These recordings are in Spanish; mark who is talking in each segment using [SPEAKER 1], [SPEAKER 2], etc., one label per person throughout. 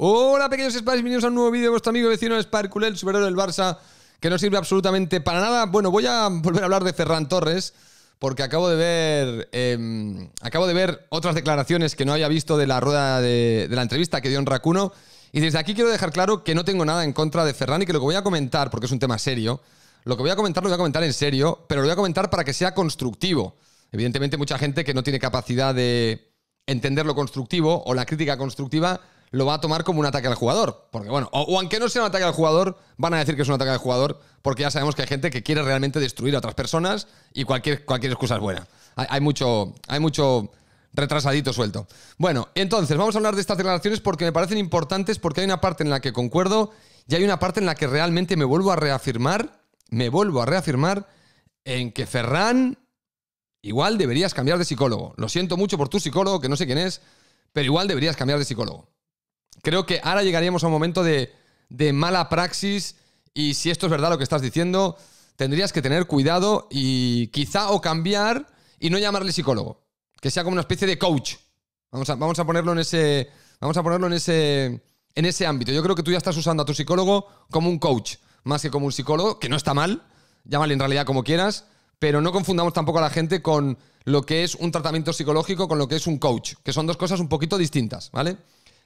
[SPEAKER 1] Hola pequeños Spars, bienvenidos a un nuevo vídeo de vuestro amigo vecino el superhéroe del Barça, que no sirve absolutamente para nada. Bueno, voy a volver a hablar de Ferran Torres, porque acabo de ver, em, acabo de ver otras declaraciones que no había visto de la rueda de, la entrevista que dio en Racuno. Y desde aquí quiero dejar claro que no tengo nada en contra de Ferran y que lo que voy a comentar, porque es un tema serio, lo que voy a comentar lo voy a comentar en serio, pero lo voy a comentar para que sea constructivo. Evidentemente mucha gente que no tiene capacidad de entender lo constructivo o la crítica constructiva lo va a tomar como un ataque al jugador. Porque bueno, o, aunque no sea un ataque al jugador, van a decir que es un ataque al jugador, porque ya sabemos que hay gente que quiere realmente destruir a otras personas y cualquier, cualquier excusa es buena. Hay, hay mucho, hay mucho retrasadito suelto. Bueno, entonces vamos a hablar de estas declaraciones porque me parecen importantes, porque hay una parte en la que concuerdo y hay una parte en la que realmente me vuelvo a reafirmar, me vuelvo a reafirmar en que Ferran igual deberías cambiar de psicólogo. Lo siento mucho por tu psicólogo, que no sé quién es, pero igual deberías cambiar de psicólogo creo que ahora llegaríamos a un momento de, mala praxis y si esto es verdad lo que estás diciendo, tendrías que tener cuidado y quizá o cambiar y no llamarle psicólogo, que sea como una especie de coach. Vamos a, vamos a ponerlo en ese vamos a ponerlo en ese en ese ámbito. Yo creo que tú ya estás usando a tu psicólogo como un coach, más que como un psicólogo, que no está mal, llámale en realidad como quieras, pero no confundamos tampoco a la gente con lo que es un tratamiento psicológico con lo que es un coach, que son dos cosas un poquito distintas, ¿vale?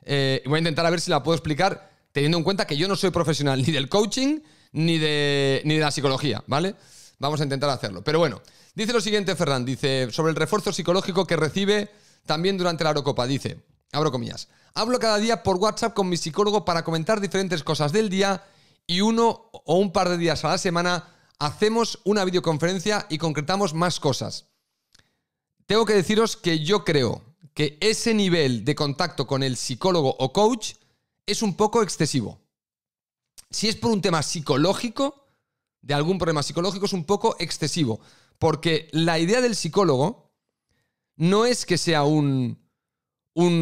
[SPEAKER 1] Eh, voy a intentar a ver si la puedo explicar teniendo en cuenta que yo no soy profesional ni del coaching ni de, ni de la psicología, ¿vale? Vamos a intentar hacerlo. Pero bueno, dice lo siguiente Ferran, dice sobre el refuerzo psicológico que recibe también durante la Eurocopa, dice, abro comillas, hablo cada día por WhatsApp con mi psicólogo para comentar diferentes cosas del día y uno o un par de días a la semana hacemos una videoconferencia y concretamos más cosas. Tengo que deciros que yo creo que ese nivel de contacto con el psicólogo o coach es un poco excesivo. Si es por un tema psicológico, de algún problema psicológico, es un poco excesivo. Porque la idea del psicólogo no es que sea un,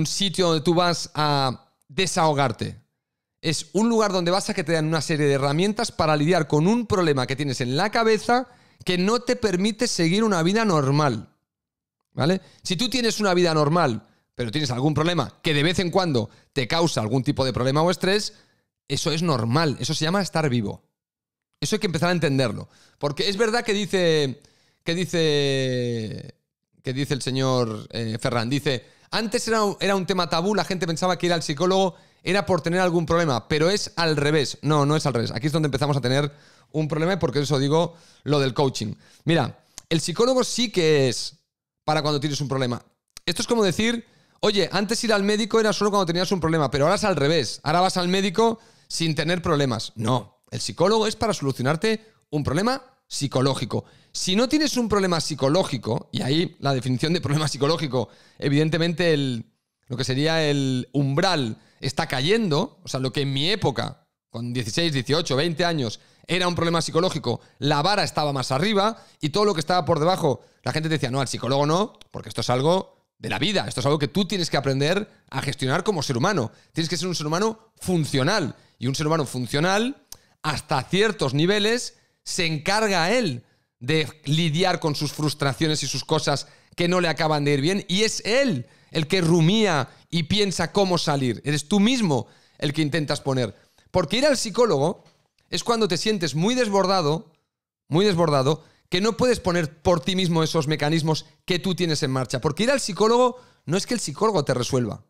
[SPEAKER 1] sitio donde tú vas a desahogarte. Es un lugar donde vas a que te den una serie de herramientas para lidiar con un problema que tienes en la cabeza que no te permite seguir una vida normal. ¿Vale? Si tú tienes una vida normal, pero tienes algún problema que de vez en cuando te causa algún tipo de problema o estrés, eso es normal, eso se llama estar vivo. Eso hay que empezar a entenderlo. Porque es verdad que dice. que dice. que dice el señor eh, Ferran. Dice. Antes era, era un tema tabú, la gente pensaba que ir al psicólogo era por tener algún problema, pero es al revés. No, no es al revés. Aquí es donde empezamos a tener un problema Porque eso digo lo del coaching. Mira, el psicólogo sí que es para cuando tienes un problema. Esto es como decir, oye, antes ir al médico era solo cuando tenías un problema, pero ahora es al revés. Ahora vas al médico sin tener problemas. No, el psicólogo es para solucionarte un problema psicológico. Si no tienes un problema psicológico, y ahí la definición de problema psicológico, evidentemente lo que sería el umbral está cayendo, o sea, lo que en mi época, con 16, 18, 20 años, era un problema psicológico, la vara estaba más arriba y todo lo que estaba por debajo, la gente decía, no, al psicólogo no, porque esto es algo de la vida, esto es algo que tú tienes que aprender a gestionar como ser humano, tienes que ser un ser humano funcional y un ser humano funcional hasta ciertos niveles se encarga a él de lidiar con sus frustraciones y sus cosas que no le acaban de ir bien y es él el que rumía y piensa cómo salir, eres tú mismo el que intentas poner. Porque ir al psicólogo es cuando te sientes muy desbordado, muy desbordado, que no puedes poner por ti mismo esos mecanismos que tú tienes en marcha. Porque ir al psicólogo no es que el psicólogo te resuelva,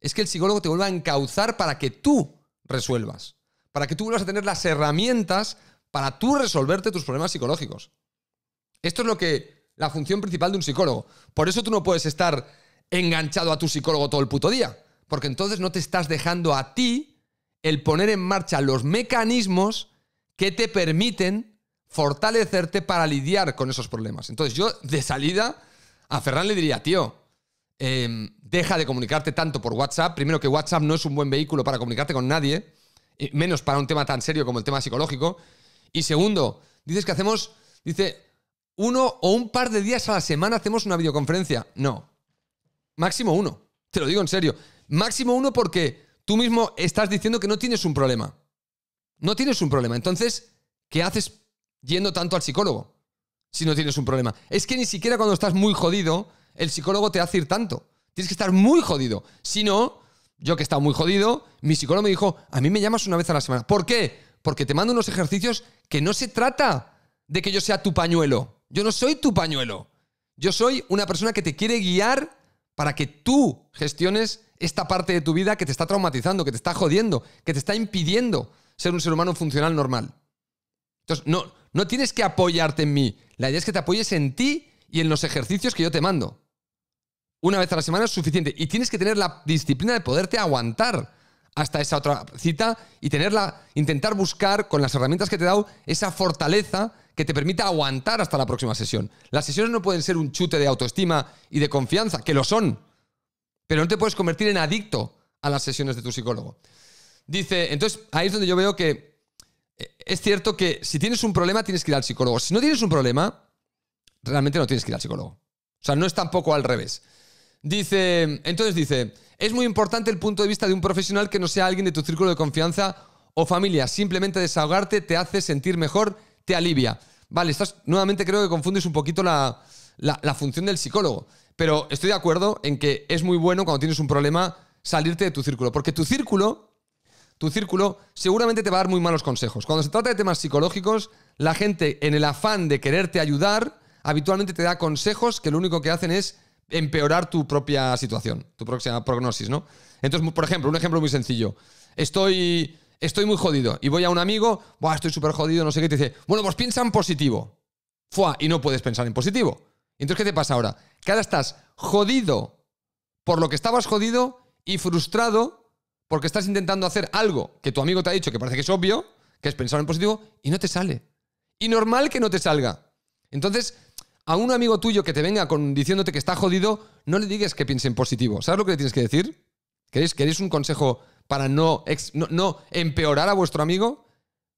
[SPEAKER 1] es que el psicólogo te vuelva a encauzar para que tú resuelvas, para que tú vuelvas a tener las herramientas para tú resolverte tus problemas psicológicos. Esto es lo que la función principal de un psicólogo. Por eso tú no puedes estar enganchado a tu psicólogo todo el puto día, porque entonces no te estás dejando a ti el poner en marcha los mecanismos que te permiten fortalecerte para lidiar con esos problemas. Entonces yo de salida a Ferran le diría, tío, em, deja de comunicarte tanto por WhatsApp. Primero que WhatsApp no es un buen vehículo para comunicarte con nadie, menos para un tema tan serio como el tema psicológico. Y segundo, dices que hacemos, dice, uno o un par de días a la semana hacemos una videoconferencia. No, máximo uno, te lo digo en serio. Máximo uno porque tú mismo estás diciendo que no tienes un problema. No tienes un problema. Entonces, ¿qué haces yendo tanto al psicólogo si no tienes un problema? Es que ni siquiera cuando estás muy jodido, el psicólogo te hace ir tanto. Tienes que estar muy jodido. Si no, yo que he estado muy jodido, mi psicólogo me dijo, a mí me llamas una vez a la semana. ¿Por qué? Porque te mando unos ejercicios que no se trata de que yo sea tu pañuelo. Yo no soy tu pañuelo. Yo soy una persona que te quiere guiar para que tú gestiones esta parte de tu vida que te está traumatizando, que te está jodiendo, que te está impidiendo ser un ser humano funcional normal. Entonces, no, no tienes que apoyarte en mí. La idea es que te apoyes en ti y en los ejercicios que yo te mando. Una vez a la semana es suficiente. Y tienes que tener la disciplina de poderte aguantar hasta esa otra cita y tenerla, intentar buscar con las herramientas que te he dado esa fortaleza que te permita aguantar hasta la próxima sesión. Las sesiones no pueden ser un chute de autoestima y de confianza, que lo son, pero no te puedes convertir en adicto a las sesiones de tu psicólogo. Dice, entonces ahí es donde yo veo que eh, es cierto que si tienes un problema tienes que ir al psicólogo. Si no tienes un problema, realmente no tienes que ir al psicólogo. O sea, no es tampoco al revés. Dice, entonces dice, es muy importante el punto de vista de un profesional que no sea alguien de tu círculo de confianza o familia. Simplemente desahogarte te hace sentir mejor, te alivia. Vale, estás, nuevamente creo que confundes un poquito la, la función del psicólogo. Pero estoy de acuerdo en que es muy bueno cuando tienes un problema salirte de tu círculo. Porque tu círculo, tu círculo seguramente te va a dar muy malos consejos. Cuando se trata de temas psicológicos, la gente en el afán de quererte ayudar, habitualmente te da consejos que lo único que hacen es empeorar tu propia situación, tu próxima prognosis, ¿no? Entonces, por ejemplo, un ejemplo muy sencillo. Estoy, estoy muy jodido y voy a un amigo, estoy súper jodido, no sé qué, te dice, bueno, pues piensa en positivo. Fua, y no puedes pensar en positivo. Entonces, ¿qué te pasa ahora? Que ahora estás jodido por lo que estabas jodido y frustrado porque estás intentando hacer algo que tu amigo te ha dicho que parece que es obvio, que es pensar en positivo, y no te sale. Y normal que no te salga. Entonces, a un amigo tuyo que te venga diciéndote que está jodido, no le digas que piense en positivo. ¿Sabes lo que le tienes que decir? ¿Queréis, un consejo para no, no, no empeorar a vuestro amigo?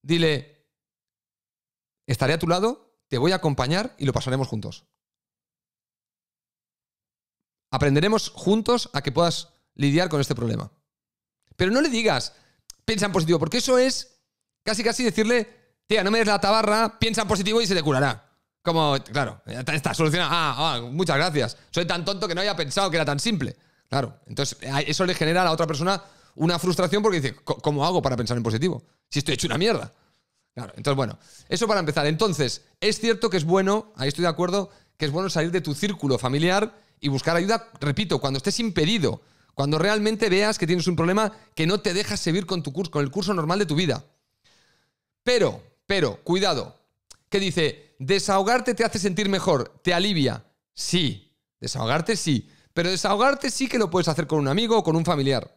[SPEAKER 1] Dile, estaré a tu lado, te voy a acompañar y lo pasaremos juntos. Aprenderemos juntos a que puedas lidiar con este problema. Pero no le digas, piensa en positivo, porque eso es casi casi decirle, tía, no me des la tabarra, piensa en positivo y se te curará. Como, claro, está, solucionado. Ah, ah, muchas gracias. Soy tan tonto que no había pensado que era tan simple. Claro, entonces eso le genera a la otra persona una frustración porque dice, ¿cómo hago para pensar en positivo? Si estoy hecho una mierda. Claro, entonces bueno, eso para empezar. Entonces, es cierto que es bueno, ahí estoy de acuerdo, que es bueno salir de tu círculo familiar y buscar ayuda, repito, cuando estés impedido, cuando realmente veas que tienes un problema que no te dejas seguir con, tu curso, con el curso normal de tu vida. Pero, pero, cuidado, que dice, desahogarte te hace sentir mejor, te alivia. Sí, desahogarte sí, pero desahogarte sí que lo puedes hacer con un amigo o con un familiar.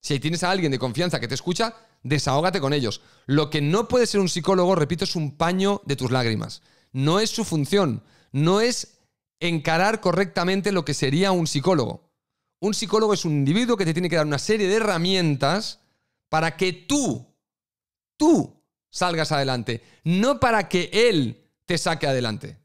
[SPEAKER 1] Si tienes a alguien de confianza que te escucha, desahógate con ellos. Lo que no puede ser un psicólogo, repito, es un paño de tus lágrimas. No es su función, no es encarar correctamente lo que sería un psicólogo. Un psicólogo es un individuo que te tiene que dar una serie de herramientas para que tú, tú salgas adelante, no para que él te saque adelante.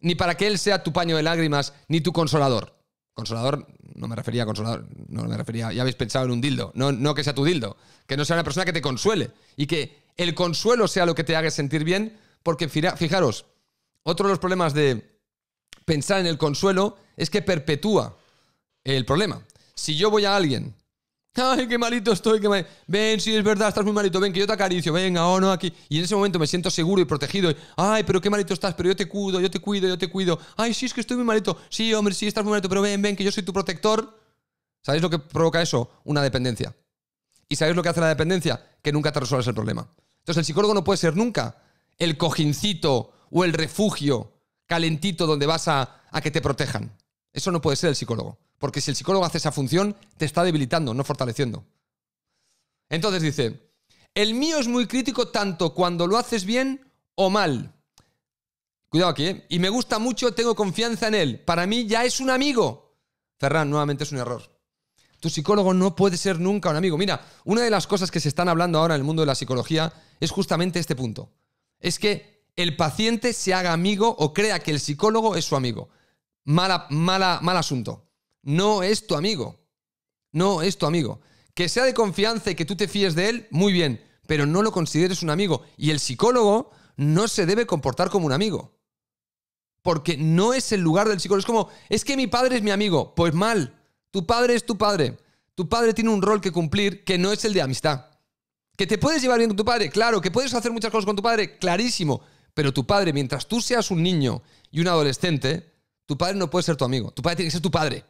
[SPEAKER 1] Ni para que Él sea tu paño de lágrimas, ni tu consolador. Consolador, no me refería a consolador, no me refería, ya habéis pensado en un dildo, no, no que sea tu dildo, que no sea una persona que te consuele y que el consuelo sea lo que te haga sentir bien, porque fijaros, otro de los problemas de pensar en el consuelo es que perpetúa el problema. Si yo voy a alguien Ay, qué malito estoy, qué malito. Ven, sí, es verdad, estás muy malito, ven, que yo te acaricio, venga, ah, oh, no, aquí. Y en ese momento me siento seguro y protegido. Ay, pero qué malito estás, pero yo te cuido, yo te cuido, yo te cuido. Ay, sí, es que estoy muy malito. Sí, hombre, sí, estás muy malito, pero ven, ven, que yo soy tu protector. ¿Sabéis lo que provoca eso? Una dependencia. ¿Y sabéis lo que hace la dependencia? Que nunca te resuelves el problema. Entonces, el psicólogo no puede ser nunca el cojincito o el refugio calentito donde vas a que te protejan. Eso no puede ser el psicólogo. Porque si el psicólogo hace esa función, te está debilitando, no fortaleciendo. Entonces dice, el mío es muy crítico tanto cuando lo haces bien o mal. Cuidado aquí, ¿eh? Y me gusta mucho, tengo confianza en él. Para mí ya es un amigo. Ferran, nuevamente es un error. Tu psicólogo no puede ser nunca un amigo. Mira, una de las cosas que se están hablando ahora en el mundo de la psicología es justamente este punto. Es que el paciente se haga amigo o crea que el psicólogo es su amigo. Mala, mala, mal asunto no es tu amigo. No es tu amigo. Que sea de confianza y que tú te fíes de él, muy bien, pero no lo consideres un amigo. Y el psicólogo no se debe comportar como un amigo. Porque no es el lugar del psicólogo. Es como, es que mi padre es mi amigo. Pues mal, tu padre es tu padre. Tu padre tiene un rol que cumplir que no es el de amistad. Que te puedes llevar bien con tu padre, claro, que puedes hacer muchas cosas con tu padre, clarísimo. Pero tu padre, mientras tú seas un niño y un adolescente, tu padre no puede ser tu amigo. Tu padre tiene que ser tu padre.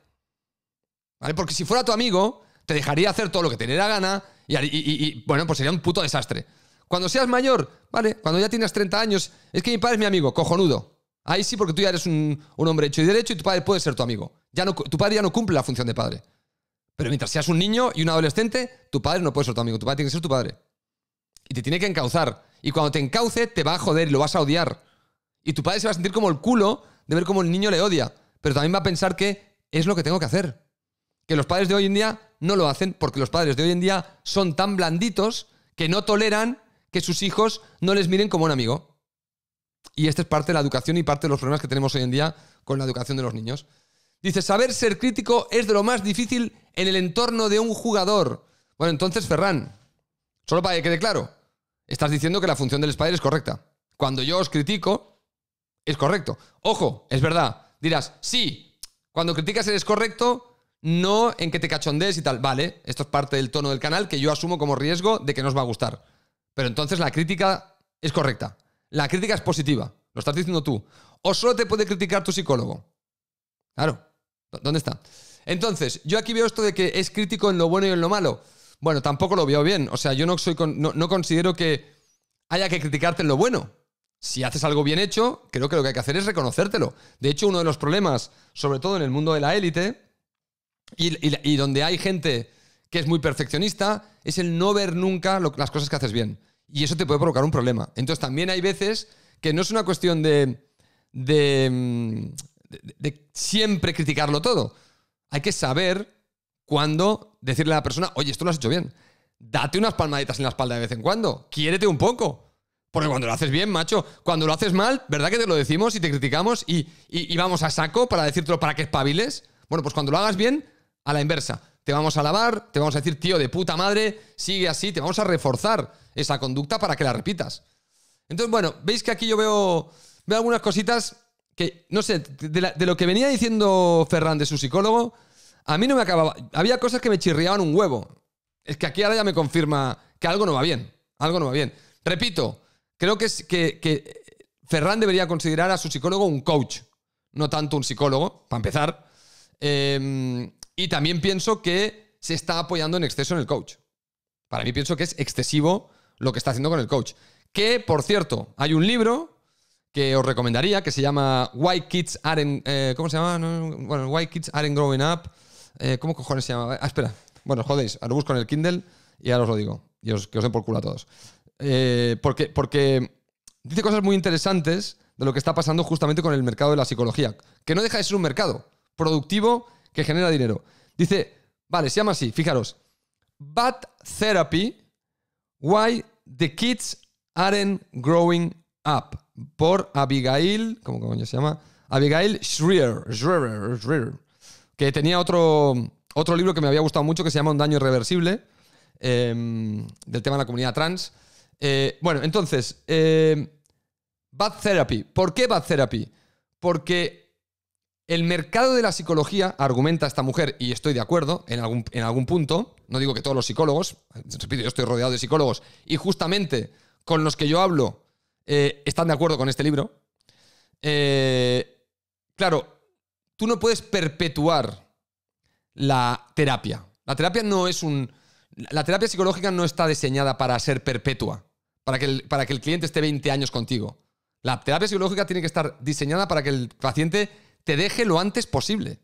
[SPEAKER 1] Porque si fuera tu amigo, te dejaría hacer todo lo que te la gana y, bueno, pues sería un puto desastre. Cuando seas mayor, ¿vale? Cuando ya tienes 30 años, es que mi padre es mi amigo, cojonudo. Ahí sí, porque tú ya eres un, hombre hecho y derecho y tu padre puede ser tu amigo. Ya tu padre ya no cumple la función de padre. Pero mientras seas un niño y un adolescente, tu padre no puede ser tu amigo, tu padre tiene que ser tu padre. Y te tiene que encauzar. Y cuando te encauce, te va a joder y lo vas a odiar. Y tu padre se va a sentir como el culo de ver cómo el niño le odia. Pero también va a pensar que es lo que tengo que hacer que los padres de hoy en día no lo hacen porque los padres de hoy en día son tan blanditos que no toleran que sus hijos no les miren como un amigo. Y esta es parte de la educación y parte de los problemas que tenemos hoy en día con la educación de los niños. Dice, saber ser crítico es de lo más difícil en el entorno de un jugador. Bueno, entonces, Ferran, solo para que quede claro, estás diciendo que la función del spider es correcta. Cuando yo os critico, es correcto. Ojo, es verdad. Dirás, sí, cuando criticas eres correcto, no en que te cachondees y tal. Vale, esto es parte del tono del canal que yo asumo como riesgo de que no os va a gustar. Pero entonces la crítica es correcta. La crítica es positiva. Lo estás diciendo tú. O solo te puede criticar tu psicólogo. Claro. ¿Dónde está? Entonces, yo aquí veo esto de que es crítico en lo bueno y en lo malo. Bueno, tampoco lo veo bien. O sea, yo no, soy no, no considero que haya que criticarte en lo bueno. Si haces algo bien hecho, creo que lo que hay que hacer es reconocértelo. De hecho, uno de los problemas, sobre todo en el mundo de la élite, y, donde hay gente que es muy perfeccionista es el no ver nunca las cosas que haces bien. Y eso te puede provocar un problema. Entonces también hay veces que no es una cuestión mm, de, de, siempre criticarlo todo. Hay que saber cuándo decirle a la persona, oye, esto lo has hecho bien. Date unas palmaditas en la espalda de vez en cuando. Quiérete un poco. Porque cuando lo haces bien, macho, cuando lo haces mal, ¿verdad que te lo decimos y te criticamos y, y vamos a saco para decírtelo para que espabiles? Bueno, pues cuando lo hagas bien, a la inversa. Te vamos a alabar, te vamos a decir, tío de puta madre, sigue así, te vamos a reforzar esa conducta para que la repitas. Entonces, bueno, veis que aquí yo veo, veo algunas cositas que, no sé, de, lo que venía diciendo Ferran de su psicólogo, a mí no me acababa. Había cosas que me chirriaban un huevo. Es que aquí ahora ya me confirma que algo no va bien. Algo no va bien. Repito, creo que, que, que Ferran debería considerar a su psicólogo un coach, no tanto un psicólogo, para empezar. Eh, y también pienso que se está apoyando en exceso en el coach. Para mí pienso que es excesivo lo que está haciendo con el coach. Que, por cierto, hay un libro que os recomendaría que se llama Why Kids Aren't... Eh, ¿Cómo se llama? bueno, Kids Aren't Growing Up. Eh, ¿Cómo cojones se llama? Ah, espera. Bueno, jodéis, Ahora busco en el Kindle y ahora os lo digo. Y os, que os den por culo a todos. Eh, porque, porque dice cosas muy interesantes de lo que está pasando justamente con el mercado de la psicología, que no deja de ser un mercado productivo que genera dinero. Dice, vale, se llama así, fijaros. Bad Therapy, Why the Kids Aren't Growing Up, por Abigail, ¿cómo coño se llama? Abigail Schreier, Schreier, Schreier que tenía otro, otro libro que me había gustado mucho que se llama Un daño irreversible, em, del tema de la comunidad trans. Eh, bueno, entonces, eh, Bad Therapy. ¿Por qué Bad Therapy? Porque el mercado de la psicología, argumenta esta mujer, y estoy de acuerdo en algún, punto, no digo que todos los psicólogos, yo estoy rodeado de psicólogos, y justamente con los que yo hablo eh, están de acuerdo con este libro. Eh, claro, tú no puedes perpetuar la terapia. La terapia no es un. La terapia psicológica no está diseñada para ser perpetua, para que para que el cliente esté 20 años contigo. La terapia psicológica tiene que estar diseñada para que el paciente te deje lo antes posible.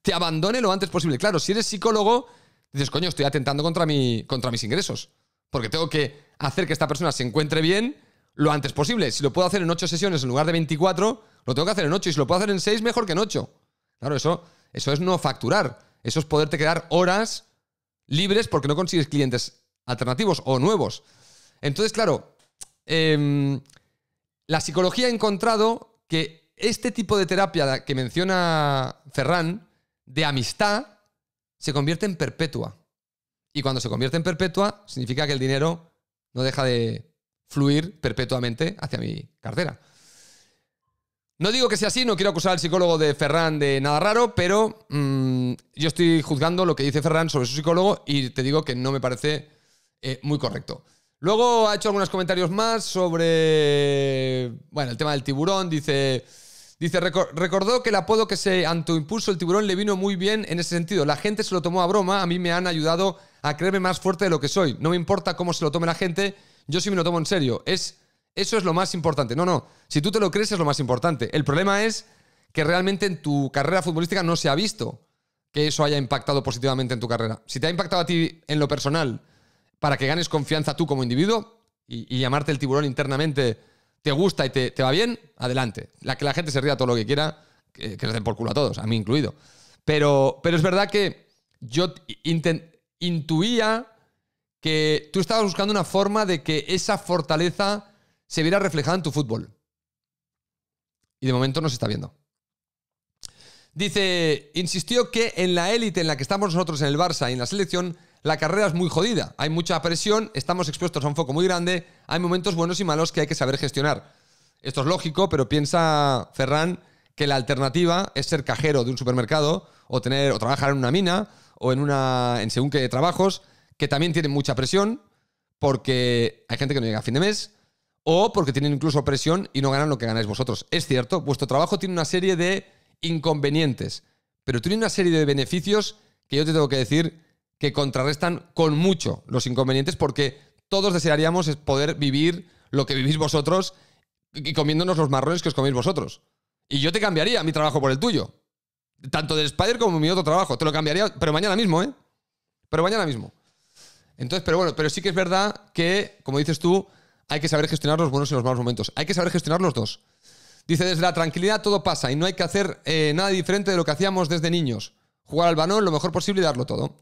[SPEAKER 1] Te abandone lo antes posible. Claro, si eres psicólogo, dices, coño, estoy atentando contra, contra mis ingresos. Porque tengo que hacer que esta persona se encuentre bien lo antes posible. Si lo puedo hacer en 8 sesiones en lugar de 24, lo tengo que hacer en 8. Y si lo puedo hacer en 6, mejor que en 8. Claro, eso, eso es no facturar. Eso es poderte quedar horas libres porque no consigues clientes alternativos o nuevos. Entonces, claro, em, la psicología ha encontrado que este tipo de terapia que menciona Ferran, de amistad, se convierte en perpetua. Y cuando se convierte en perpetua, significa que el dinero no deja de fluir perpetuamente hacia mi cartera. No digo que sea así, no quiero acusar al psicólogo de Ferran de nada raro, pero mm, yo estoy juzgando lo que dice Ferran sobre su psicólogo y te digo que no me parece eh, muy correcto. Luego ha hecho algunos comentarios más sobre, bueno, el tema del tiburón, dice... Dice, recordó que el apodo que se impulso el tiburón le vino muy bien en ese sentido. La gente se lo tomó a broma, a mí me han ayudado a creerme más fuerte de lo que soy. No me importa cómo se lo tome la gente, yo sí me lo tomo en serio. Es, eso es lo más importante. No, no, si tú te lo crees es lo más importante. El problema es que realmente en tu carrera futbolística no se ha visto que eso haya impactado positivamente en tu carrera. Si te ha impactado a ti en lo personal, para que ganes confianza tú como individuo y llamarte el tiburón internamente te gusta y te, va bien, adelante. La que la gente se ría todo lo que quiera, eh, que, le den por culo a todos, a mí incluido. Pero, pero es verdad que yo intuía que tú estabas buscando una forma de que esa fortaleza se viera reflejada en tu fútbol. Y de momento no se está viendo. Dice, insistió que en la élite en la que estamos nosotros en el Barça y en la selección la carrera es muy jodida, hay mucha presión, estamos expuestos a un foco muy grande, hay momentos buenos y malos que hay que saber gestionar. Esto es lógico, pero piensa Ferran que la alternativa es ser cajero de un supermercado o tener o trabajar en una mina o en una en según qué trabajos que también tienen mucha presión porque hay gente que no llega a fin de mes o porque tienen incluso presión y no ganan lo que ganáis vosotros. Es cierto, vuestro trabajo tiene una serie de inconvenientes, pero tiene una serie de beneficios que yo te tengo que decir que contrarrestan con mucho los inconvenientes porque todos desearíamos poder vivir lo que vivís vosotros y comiéndonos los marrones que os coméis vosotros. Y yo te cambiaría mi trabajo por el tuyo. Tanto del Spider como mi otro trabajo. Te lo cambiaría, pero mañana mismo, ¿eh? Pero mañana mismo. Entonces, pero bueno, pero sí que es verdad que, como dices tú, hay que saber gestionar los buenos y los malos momentos. Hay que saber gestionar los dos. Dice, desde la tranquilidad todo pasa y no hay que hacer eh, nada diferente de lo que hacíamos desde niños. Jugar al balón lo mejor posible y darlo todo.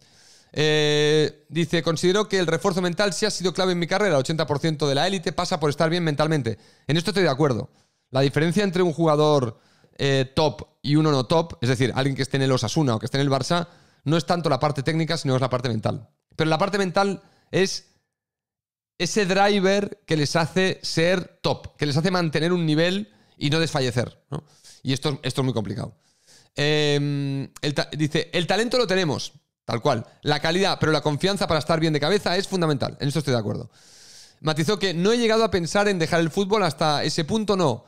[SPEAKER 1] Eh, dice, considero que el refuerzo mental sí ha sido clave en mi carrera. El 80% de la élite pasa por estar bien mentalmente. En esto estoy de acuerdo. La diferencia entre un jugador eh, top y uno no top, es decir, alguien que esté en el Osasuna o que esté en el Barça, no es tanto la parte técnica, sino es la parte mental. Pero la parte mental es ese driver que les hace ser top, que les hace mantener un nivel y no desfallecer. Y esto, esto, es muy complicado. Em, dice, el talento lo tenemos, Tal cual. La calidad, pero la confianza para estar bien de cabeza es fundamental. En esto estoy de acuerdo. Matizó que no he llegado a pensar en dejar el fútbol hasta ese punto, no.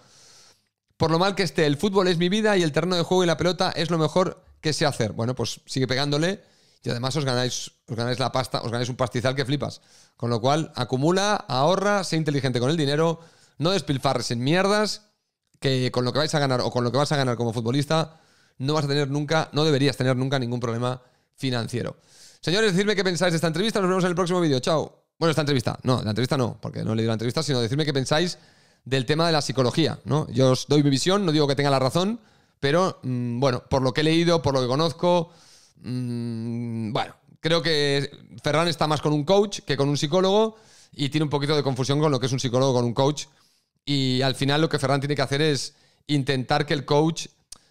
[SPEAKER 1] Por lo mal que esté, el fútbol es mi vida y el terreno de juego y la pelota es lo mejor que sé hacer. Bueno, pues sigue pegándole y además os ganáis, os ganáis la pasta, os ganáis un pastizal que flipas. Con lo cual, acumula, ahorra, sé inteligente con el dinero, no despilfarres en mierdas, que con lo que vais a ganar o con lo que vas a ganar como futbolista, no vas a tener nunca, no deberías tener nunca ningún problema financiero. Señores, decirme qué pensáis de esta entrevista. Nos vemos en el próximo vídeo. Chao. Bueno, esta entrevista. No, la entrevista no, porque no he leído la entrevista, sino decirme qué pensáis del tema de la psicología. ¿no? Yo os doy mi visión, no digo que tenga la razón, pero mm, bueno, por lo que he leído, por lo que conozco, mm, bueno, creo que Ferran está más con un coach que con un psicólogo y tiene un poquito de confusión con lo que es un psicólogo con un coach. Y al final lo que Ferran tiene que hacer es intentar que el coach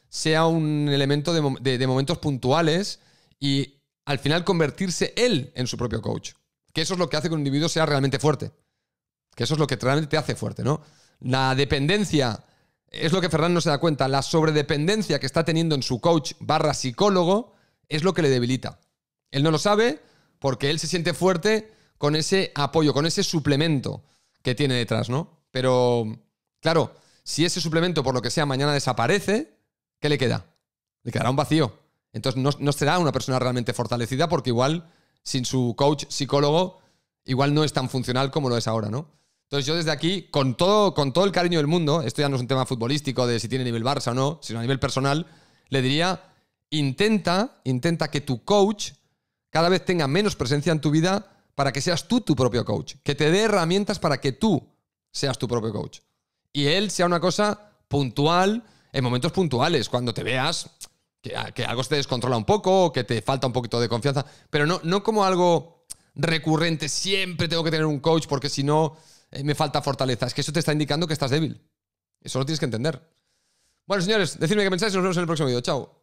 [SPEAKER 1] sea un elemento de momentos puntuales y al final convertirse él en su propio coach. Que eso es lo que hace que un individuo sea realmente fuerte. Que eso es lo que realmente te hace fuerte, ¿no? La dependencia, es lo que Fernando no se da cuenta, la sobredependencia que está teniendo en su coach barra psicólogo es lo que le debilita. Él no lo sabe porque él se siente fuerte con ese apoyo, con ese suplemento que tiene detrás, ¿no? Pero, claro, si ese suplemento, por lo que sea, mañana desaparece, ¿qué le queda? Le quedará un vacío. Entonces no, será una persona realmente fortalecida porque igual sin su coach psicólogo igual no es tan funcional como lo es ahora, ¿no? Entonces yo desde aquí, con todo, con todo el cariño del mundo, esto ya no es un tema futbolístico de si tiene nivel Barça o no, sino a nivel personal, le diría, intenta, intenta que tu coach cada vez tenga menos presencia en tu vida para que seas tú tu propio coach, que te dé herramientas para que tú seas tu propio coach. Y él sea una cosa puntual, en momentos puntuales, cuando te veas Ah, que, algo se te descontrola un poco, que te falta un poquito de confianza, pero no, no como algo recurrente, siempre tengo que tener un coach porque si no eh, me falta fortaleza. Es que eso te está indicando que estás débil. Eso lo tienes que entender. Bueno, señores, decidme qué pensáis y nos vemos en el próximo vídeo. Chao.